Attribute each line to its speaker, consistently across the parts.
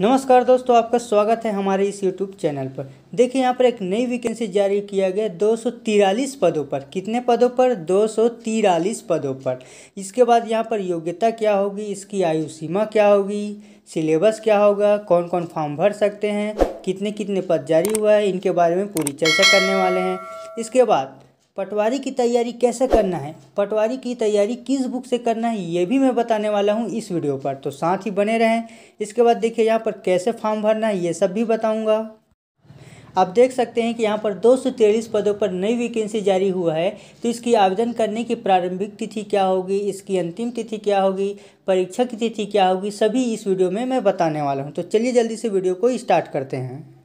Speaker 1: नमस्कार दोस्तों आपका स्वागत है हमारे इस यूट्यूब चैनल पर देखिए यहाँ पर एक नई वैकेंसी जारी किया गया दो पदों पर कितने पदों पर दो पदों पर इसके बाद यहाँ पर योग्यता क्या होगी इसकी आयु सीमा क्या होगी सिलेबस क्या होगा कौन कौन फॉर्म भर सकते हैं कितने कितने पद जारी हुआ है इनके बारे में पूरी चर्चा करने वाले हैं इसके बाद पटवारी की तैयारी कैसे करना है पटवारी की तैयारी किस बुक से करना है ये भी मैं बताने वाला हूँ इस वीडियो पर तो साथ ही बने रहें इसके बाद देखिए यहाँ पर कैसे फॉर्म भरना है ये सब भी बताऊँगा आप देख सकते हैं कि यहाँ पर दो पदों पर नई वैकेंसी जारी हुआ है तो इसकी आवेदन करने की प्रारंभिक तिथि क्या होगी इसकी अंतिम तिथि क्या होगी परीक्षा की तिथि क्या होगी सभी इस वीडियो में मैं बताने वाला हूँ तो चलिए जल्दी से वीडियो को स्टार्ट करते हैं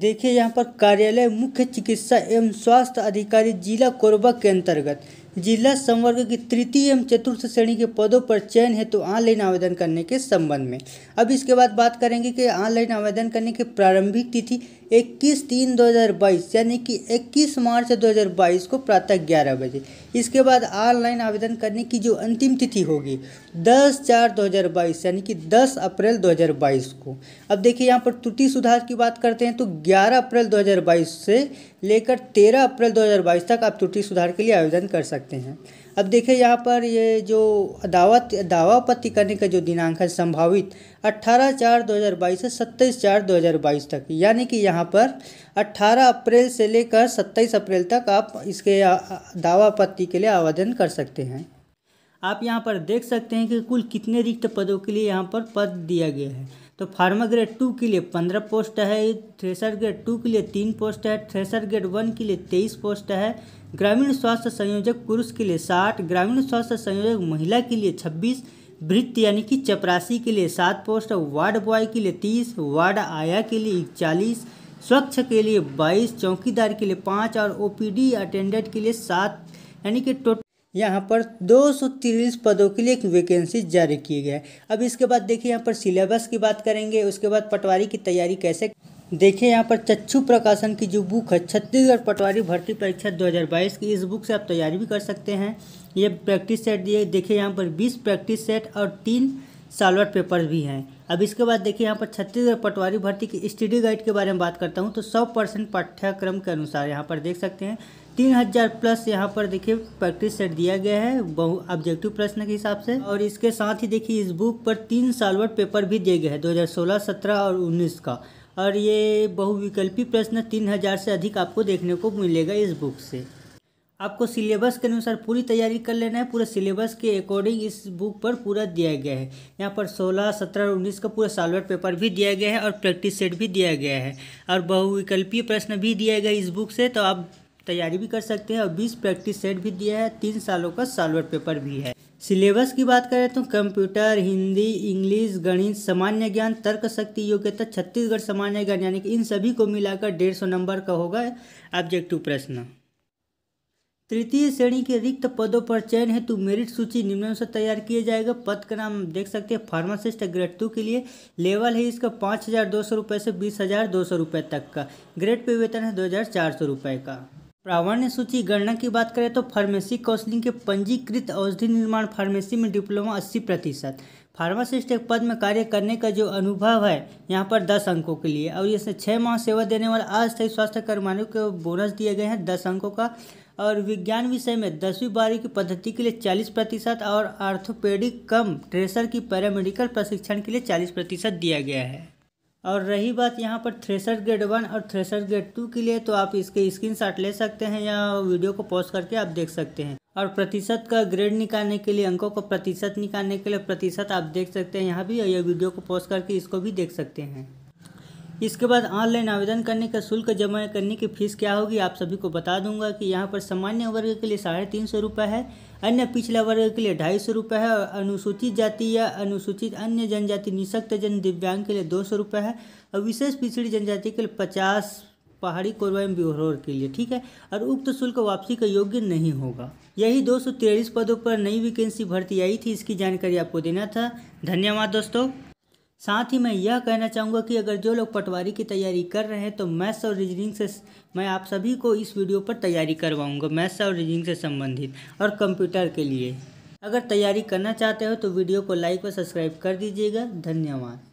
Speaker 1: देखिए यहाँ पर कार्यालय मुख्य चिकित्सा एवं स्वास्थ्य अधिकारी जिला कोरबा के अंतर्गत जिला संवर्ग की तृतीय एवं चतुर्थ श्रेणी के पदों पर चयन हेतु तो ऑनलाइन आवेदन करने के संबंध में अब इसके बाद बात करेंगे कि ऑनलाइन आवेदन करने की प्रारंभिक तिथि इक्कीस तीन दो हज़ार बाईस यानी कि इक्कीस मार्च दो हज़ार बाईस को प्रातः ग्यारह बजे इसके बाद ऑनलाइन आवेदन करने की जो अंतिम तिथि होगी दस चार दो हज़ार बाईस यानी कि दस अप्रैल दो हज़ार बाईस को अब देखिए यहाँ पर त्रुटि सुधार की बात करते हैं तो ग्यारह अप्रैल दो हज़ार बाईस से लेकर तेरह अप्रैल दो हज़ार बाईस तक आप त्रुटि सुधार के लिए आवेदन कर सकते हैं अब देखिए यहाँ पर ये जो दावा दावा आपत्ति करने का जो दिनांक है संभावित 18 चार 2022 से 27 चार 2022 तक यानी कि यहाँ पर 18 अप्रैल से लेकर 27 अप्रैल तक आप इसके दावा आपत्ति के लिए आवेदन कर सकते हैं आप यहाँ पर देख सकते हैं कि कुल कितने रिक्त पदों के लिए यहाँ पर पद दिया गया है तो फार्मा ग्रेड टू के लिए पंद्रह पोस्ट है थ्रेसर ग्रेड टू के लिए तीन पोस्ट है थ्रेसर ग्रेड वन के लिए तेईस पोस्ट है ग्रामीण स्वास्थ्य संयोजक पुरुष के लिए साठ ग्रामीण स्वास्थ्य संयोजक महिला के लिए छब्बीस वृत्त यानी कि चपरासी के लिए सात पोस्ट वार्ड बॉय के लिए तीस वार्ड आया के लिए इकचालीस स्वच्छ के लिए बाईस चौकीदार के लिए पाँच और ओपीडी अटेंडेंट के लिए सात यानी कि टोटल यहाँ पर दो पदों के लिए एक वैकेंसी जारी किए गए अब इसके बाद देखिए यहाँ पर सिलेबस की बात करेंगे उसके बाद पटवारी की तैयारी कैसे देखिए यहाँ पर चच्चू प्रकाशन की जो बुक है छत्तीसगढ़ पटवारी भर्ती परीक्षा 2022 की इस बुक से आप तैयारी भी कर सकते हैं ये प्रैक्टिस सेट दिए देखिए यहाँ पर 20 प्रैक्टिस सेट और तीन सालवर्ट पेपर भी हैं अब इसके बाद देखिए यहाँ पर छत्तीसगढ़ पटवारी भर्ती की स्टडी गाइड के बारे में बात करता हूँ तो सौ परसेंट पाठ्यक्रम के अनुसार यहाँ पर देख सकते हैं तीन हज़ार प्लस यहाँ पर देखिए प्रैक्टिस सेट दिया गया है बहु ऑब्जेक्टिव प्रश्न के हिसाब से और इसके साथ ही देखिए इस बुक पर तीन सालवर्ट पेपर भी दिए गए हैं दो हज़ार सोलह सत्रह और उन्नीस का और ये बहुविकल्पी प्रश्न तीन हज़ार से अधिक आपको देखने को मिलेगा इस बुक से आपको सिलेबस के अनुसार पूरी तैयारी कर लेना है पूरे सिलेबस के अकॉर्डिंग इस बुक पर पूरा दिया गया है यहाँ पर 16, 17 और 19 का पूरा सालवर पेपर भी दिया गया है और प्रैक्टिस सेट भी दिया गया है और बहुविकल्पीय प्रश्न भी दिया गया इस बुक से तो आप तैयारी भी कर सकते हैं और बीस प्रैक्टिस सेट भी दिया है तीन सालों का सालवर पेपर भी है सिलेबस की बात करें तो कंप्यूटर हिंदी इंग्लिश गणित सामान्य ज्ञान तर्क शक्ति योग्यता छत्तीसगढ़ सामान्य ज्ञान यानी कि इन सभी को मिलाकर डेढ़ सौ नंबर का होगा ऑब्जेक्टिव प्रश्न तृतीय श्रेणी के रिक्त पदों पर चयन हेतु मेरिट सूची निम्नानुसार तैयार किया जाएगा पद का नाम देख सकते हैं फार्मासिस्ट ग्रेड टू के लिए लेवल है इसका पाँच हज़ार दो सौ रुपये से बीस हज़ार दो सौ रुपये तक का ग्रेड पे वेतन है दो हज़ार चार सौ रुपये का प्रावण्य सूची गणना की बात करें तो फार्मेसी काउंसलिंग के पंजीकृत औषधि निर्माण फार्मेसी में डिप्लोमा अस्सी प्रतिशत फार्मासिस्ट एक पद में कार्य करने का जो अनुभव है यहाँ पर दस अंकों के लिए और इसमें छः माह सेवा देने वाले अस्थायी स्वास्थ्य कर्मियों को बोनस दिए गए हैं दस अंकों का और विज्ञान विषय में दसवीं बारी की पद्धति के लिए चालीस प्रतिशत और आर्थोपेडिक कम ट्रेसर की पैरामेडिकल प्रशिक्षण के लिए चालीस प्रतिशत दिया गया है और रही बात यहाँ पर थ्रेसर ग्रेड वन और थ्रेसर ग्रेड टू के लिए तो आप इसके स्क्रीन शॉट ले सकते हैं या वीडियो को पॉज करके आप देख सकते हैं और प्रतिशत का ग्रेड निकालने के लिए अंकों को प्रतिशत निकालने के लिए प्रतिशत आप देख सकते हैं यहाँ भी या यह वीडियो को पॉज करके इसको भी देख सकते हैं इसके बाद ऑनलाइन आवेदन करने का शुल्क जमा करने की फ़ीस क्या होगी आप सभी को बता दूंगा कि यहाँ पर सामान्य वर्ग के लिए साढ़े तीन सौ रुपये है अन्य पिछड़ा वर्ग के लिए ढाई सौ रुपये है और अनुसूचित जाति या अनुसूचित अन्य जनजाति निशक्त जन दिव्यांग के लिए दो सौ रुपये है और विशेष पिछड़ी जनजाति के लिए पचास पहाड़ी कोरबा एवं बिहरोर के लिए ठीक है और उक्त शुल्क वापसी का योग्य नहीं होगा यही दो पदों पर नई वैकेंसी भर्ती आई थी इसकी जानकारी आपको देना था धन्यवाद दोस्तों साथ ही मैं यह कहना चाहूँगा कि अगर जो लोग पटवारी की तैयारी कर रहे हैं तो मैथ्स और रीजनिंग से मैं आप सभी को इस वीडियो पर तैयारी करवाऊँगा मैथ्स और रीजनिंग से संबंधित और कंप्यूटर के लिए अगर तैयारी करना चाहते हो तो वीडियो को लाइक और सब्सक्राइब कर दीजिएगा धन्यवाद